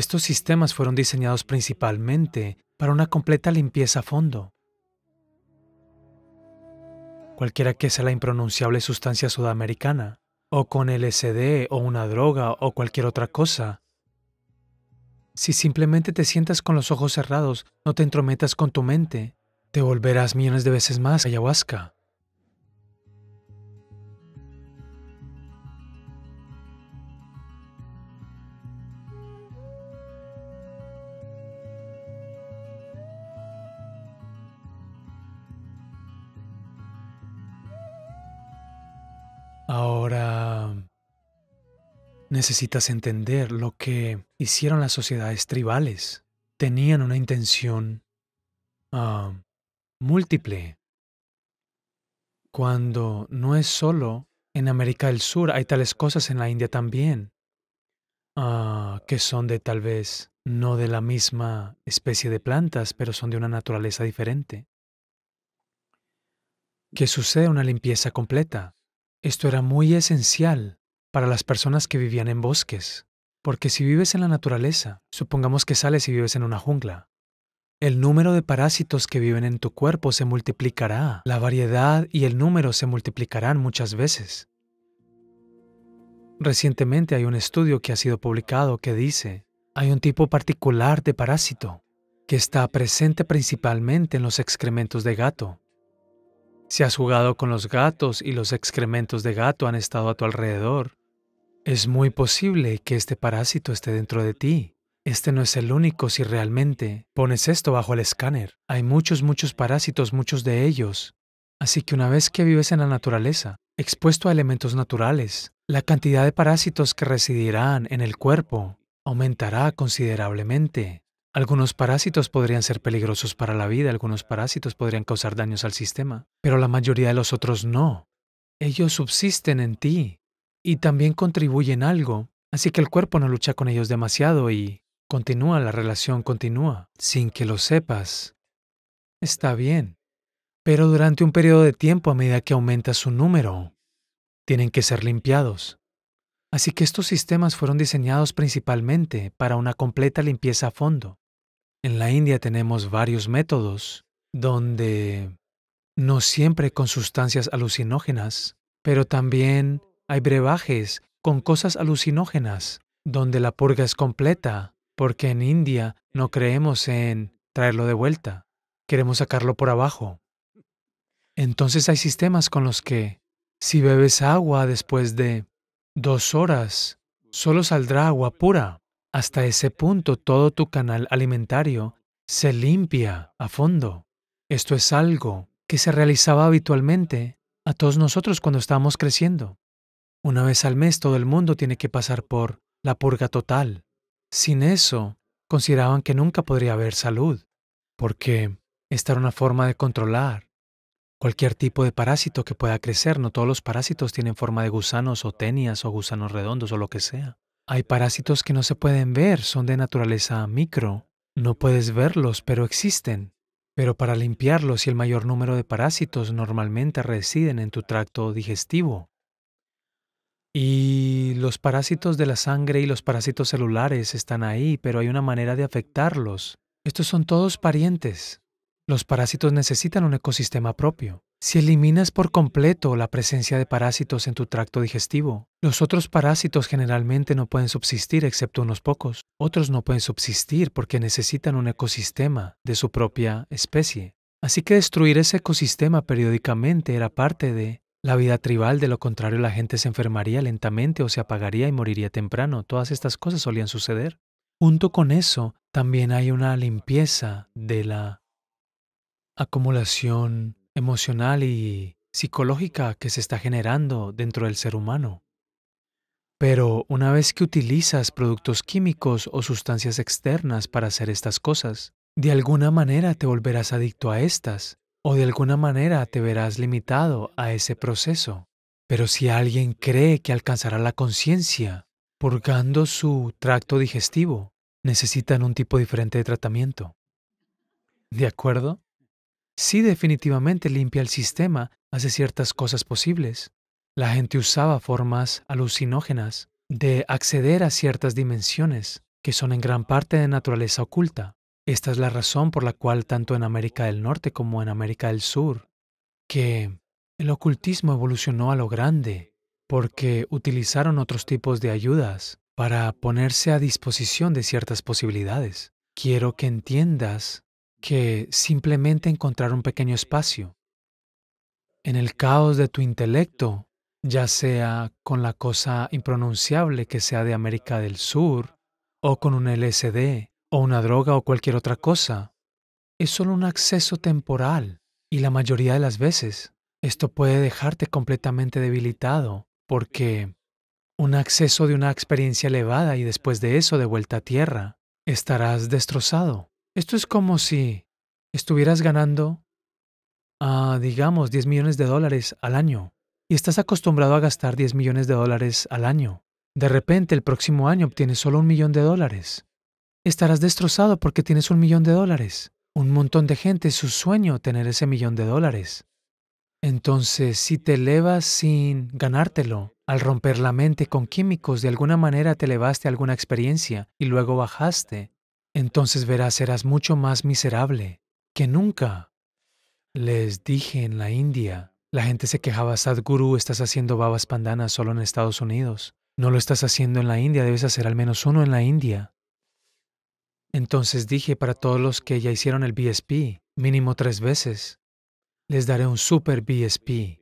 Estos sistemas fueron diseñados principalmente para una completa limpieza a fondo. Cualquiera que sea la impronunciable sustancia sudamericana, o con LSD o una droga o cualquier otra cosa, si simplemente te sientas con los ojos cerrados, no te entrometas con tu mente, te volverás millones de veces más ayahuasca. Necesitas entender lo que hicieron las sociedades tribales. Tenían una intención ah, múltiple. Cuando no es solo en América del Sur, hay tales cosas en la India también, ah, que son de tal vez no de la misma especie de plantas, pero son de una naturaleza diferente. Que sucede una limpieza completa. Esto era muy esencial para las personas que vivían en bosques. Porque si vives en la naturaleza, supongamos que sales y vives en una jungla, el número de parásitos que viven en tu cuerpo se multiplicará, la variedad y el número se multiplicarán muchas veces. Recientemente hay un estudio que ha sido publicado que dice, hay un tipo particular de parásito que está presente principalmente en los excrementos de gato. Si has jugado con los gatos y los excrementos de gato han estado a tu alrededor, es muy posible que este parásito esté dentro de ti. Este no es el único si realmente pones esto bajo el escáner. Hay muchos, muchos parásitos, muchos de ellos. Así que una vez que vives en la naturaleza, expuesto a elementos naturales, la cantidad de parásitos que residirán en el cuerpo aumentará considerablemente. Algunos parásitos podrían ser peligrosos para la vida, algunos parásitos podrían causar daños al sistema, pero la mayoría de los otros no. Ellos subsisten en ti, y también contribuyen algo, así que el cuerpo no lucha con ellos demasiado y continúa, la relación continúa, sin que lo sepas. Está bien, pero durante un periodo de tiempo a medida que aumenta su número, tienen que ser limpiados. Así que estos sistemas fueron diseñados principalmente para una completa limpieza a fondo. En la India tenemos varios métodos donde no siempre con sustancias alucinógenas, pero también hay brebajes con cosas alucinógenas, donde la purga es completa, porque en India no creemos en traerlo de vuelta, queremos sacarlo por abajo. Entonces hay sistemas con los que, si bebes agua después de dos horas, solo saldrá agua pura. Hasta ese punto todo tu canal alimentario se limpia a fondo. Esto es algo que se realizaba habitualmente a todos nosotros cuando estábamos creciendo. Una vez al mes todo el mundo tiene que pasar por la purga total. Sin eso, consideraban que nunca podría haber salud, porque esta era una forma de controlar cualquier tipo de parásito que pueda crecer. No todos los parásitos tienen forma de gusanos o tenias o gusanos redondos o lo que sea. Hay parásitos que no se pueden ver, son de naturaleza micro. No puedes verlos, pero existen. Pero para limpiarlos y el mayor número de parásitos normalmente residen en tu tracto digestivo. Y los parásitos de la sangre y los parásitos celulares están ahí, pero hay una manera de afectarlos. Estos son todos parientes. Los parásitos necesitan un ecosistema propio. Si eliminas por completo la presencia de parásitos en tu tracto digestivo, los otros parásitos generalmente no pueden subsistir excepto unos pocos. Otros no pueden subsistir porque necesitan un ecosistema de su propia especie. Así que destruir ese ecosistema periódicamente era parte de la vida tribal, de lo contrario la gente se enfermaría lentamente o se apagaría y moriría temprano. Todas estas cosas solían suceder. Junto con eso, también hay una limpieza de la acumulación emocional y psicológica que se está generando dentro del ser humano. Pero una vez que utilizas productos químicos o sustancias externas para hacer estas cosas, de alguna manera te volverás adicto a estas, o de alguna manera te verás limitado a ese proceso. Pero si alguien cree que alcanzará la conciencia purgando su tracto digestivo, necesitan un tipo diferente de tratamiento. ¿De acuerdo? Sí, definitivamente limpia el sistema, hace ciertas cosas posibles. La gente usaba formas alucinógenas de acceder a ciertas dimensiones, que son en gran parte de naturaleza oculta. Esta es la razón por la cual tanto en América del Norte como en América del Sur, que el ocultismo evolucionó a lo grande, porque utilizaron otros tipos de ayudas para ponerse a disposición de ciertas posibilidades. Quiero que entiendas que simplemente encontrar un pequeño espacio en el caos de tu intelecto, ya sea con la cosa impronunciable que sea de América del Sur, o con un LSD, o una droga o cualquier otra cosa. Es solo un acceso temporal y la mayoría de las veces esto puede dejarte completamente debilitado porque un acceso de una experiencia elevada y después de eso de vuelta a tierra, estarás destrozado. Esto es como si estuvieras ganando, ah, digamos, 10 millones de dólares al año y estás acostumbrado a gastar 10 millones de dólares al año. De repente el próximo año obtienes solo un millón de dólares Estarás destrozado porque tienes un millón de dólares. Un montón de gente su sueño tener ese millón de dólares. Entonces, si te elevas sin ganártelo, al romper la mente con químicos, de alguna manera te elevaste a alguna experiencia y luego bajaste, entonces verás serás mucho más miserable que nunca. Les dije en la India, la gente se quejaba, Sadhguru, estás haciendo babas pandanas solo en Estados Unidos. No lo estás haciendo en la India, debes hacer al menos uno en la India. Entonces dije para todos los que ya hicieron el BSP, mínimo tres veces, les daré un super BSP.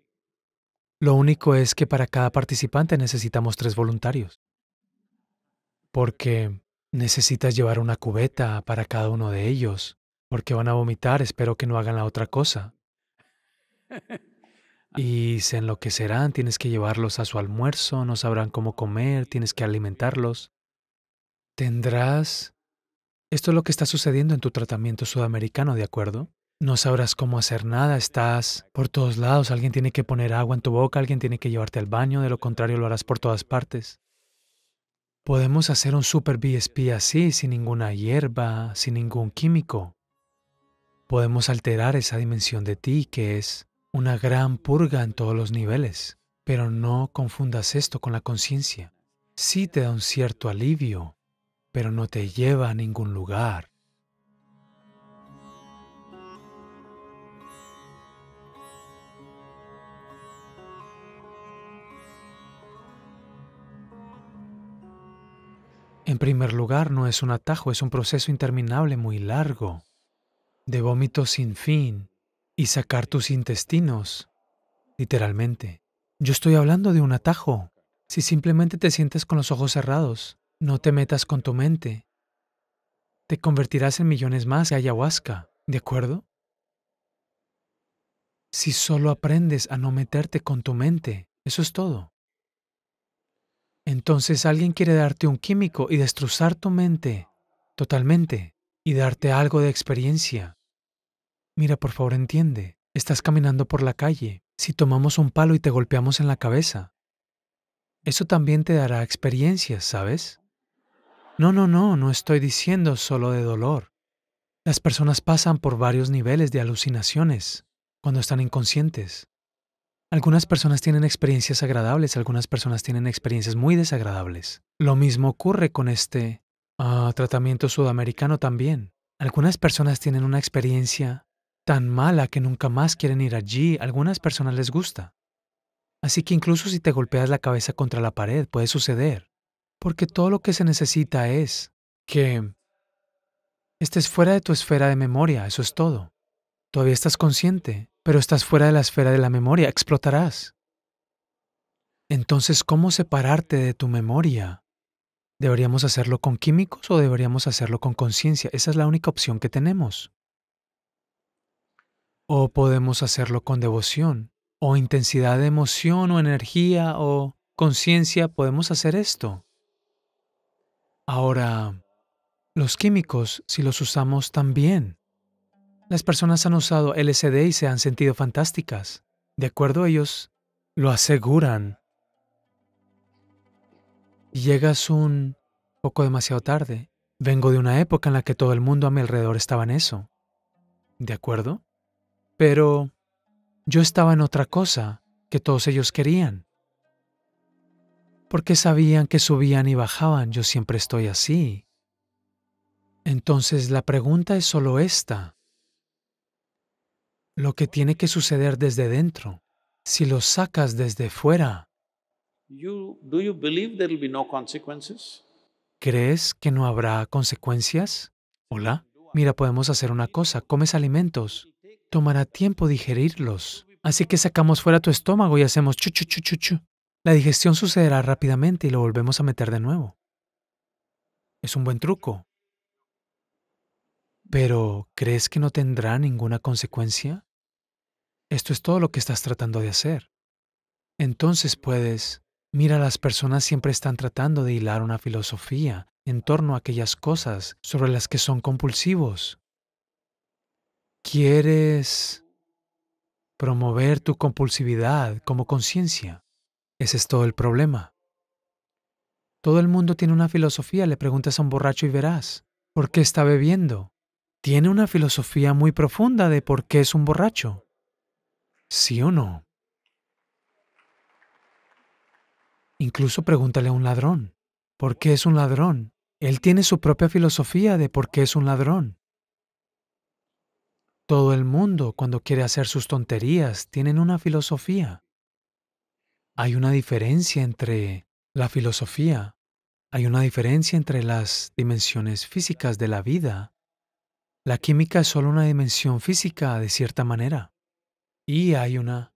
Lo único es que para cada participante necesitamos tres voluntarios. Porque necesitas llevar una cubeta para cada uno de ellos, porque van a vomitar, espero que no hagan la otra cosa. Y se enloquecerán, tienes que llevarlos a su almuerzo, no sabrán cómo comer, tienes que alimentarlos. Tendrás esto es lo que está sucediendo en tu tratamiento sudamericano, ¿de acuerdo? No sabrás cómo hacer nada, estás por todos lados, alguien tiene que poner agua en tu boca, alguien tiene que llevarte al baño, de lo contrario lo harás por todas partes. Podemos hacer un super BSP así, sin ninguna hierba, sin ningún químico. Podemos alterar esa dimensión de ti que es una gran purga en todos los niveles, pero no confundas esto con la conciencia. Sí te da un cierto alivio, pero no te lleva a ningún lugar. En primer lugar, no es un atajo, es un proceso interminable muy largo, de vómitos sin fin y sacar tus intestinos, literalmente. Yo estoy hablando de un atajo, si simplemente te sientes con los ojos cerrados, no te metas con tu mente. Te convertirás en millones más de ayahuasca, ¿de acuerdo? Si solo aprendes a no meterte con tu mente, eso es todo. Entonces alguien quiere darte un químico y destrozar tu mente totalmente y darte algo de experiencia. Mira, por favor, entiende. Estás caminando por la calle. Si tomamos un palo y te golpeamos en la cabeza, eso también te dará experiencias, ¿sabes? No, no, no, no estoy diciendo solo de dolor. Las personas pasan por varios niveles de alucinaciones cuando están inconscientes. Algunas personas tienen experiencias agradables, algunas personas tienen experiencias muy desagradables. Lo mismo ocurre con este ah, tratamiento sudamericano también. Algunas personas tienen una experiencia tan mala que nunca más quieren ir allí, algunas personas les gusta. Así que incluso si te golpeas la cabeza contra la pared, puede suceder porque todo lo que se necesita es que estés fuera de tu esfera de memoria, eso es todo. Todavía estás consciente, pero estás fuera de la esfera de la memoria, explotarás. Entonces, ¿cómo separarte de tu memoria? ¿Deberíamos hacerlo con químicos o deberíamos hacerlo con conciencia? Esa es la única opción que tenemos. O podemos hacerlo con devoción, o intensidad de emoción, o energía, o conciencia. Podemos hacer esto. Ahora, los químicos, si los usamos también. Las personas han usado LSD y se han sentido fantásticas. De acuerdo ellos, lo aseguran. llegas un poco demasiado tarde. Vengo de una época en la que todo el mundo a mi alrededor estaba en eso. ¿De acuerdo? Pero yo estaba en otra cosa que todos ellos querían porque sabían que subían y bajaban, yo siempre estoy así. Entonces la pregunta es solo esta. Lo que tiene que suceder desde dentro, si lo sacas desde fuera. ¿Crees que no habrá consecuencias? Hola. Mira, podemos hacer una cosa. Comes alimentos. Tomará tiempo digerirlos. Así que sacamos fuera tu estómago y hacemos chu chu chu chu chu. La digestión sucederá rápidamente y lo volvemos a meter de nuevo. Es un buen truco. Pero, ¿crees que no tendrá ninguna consecuencia? Esto es todo lo que estás tratando de hacer. Entonces puedes... Mira, las personas siempre están tratando de hilar una filosofía en torno a aquellas cosas sobre las que son compulsivos. ¿Quieres promover tu compulsividad como conciencia? Ese es todo el problema. Todo el mundo tiene una filosofía, le preguntas a un borracho y verás, ¿por qué está bebiendo? Tiene una filosofía muy profunda de por qué es un borracho. ¿Sí o no? Incluso pregúntale a un ladrón, ¿por qué es un ladrón? Él tiene su propia filosofía de por qué es un ladrón. Todo el mundo, cuando quiere hacer sus tonterías, tiene una filosofía hay una diferencia entre la filosofía, hay una diferencia entre las dimensiones físicas de la vida. La química es solo una dimensión física de cierta manera. Y hay una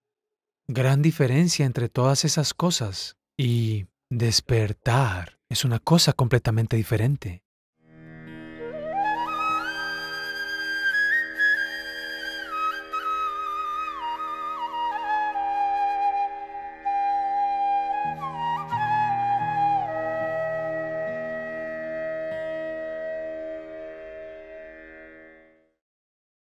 gran diferencia entre todas esas cosas. Y despertar es una cosa completamente diferente.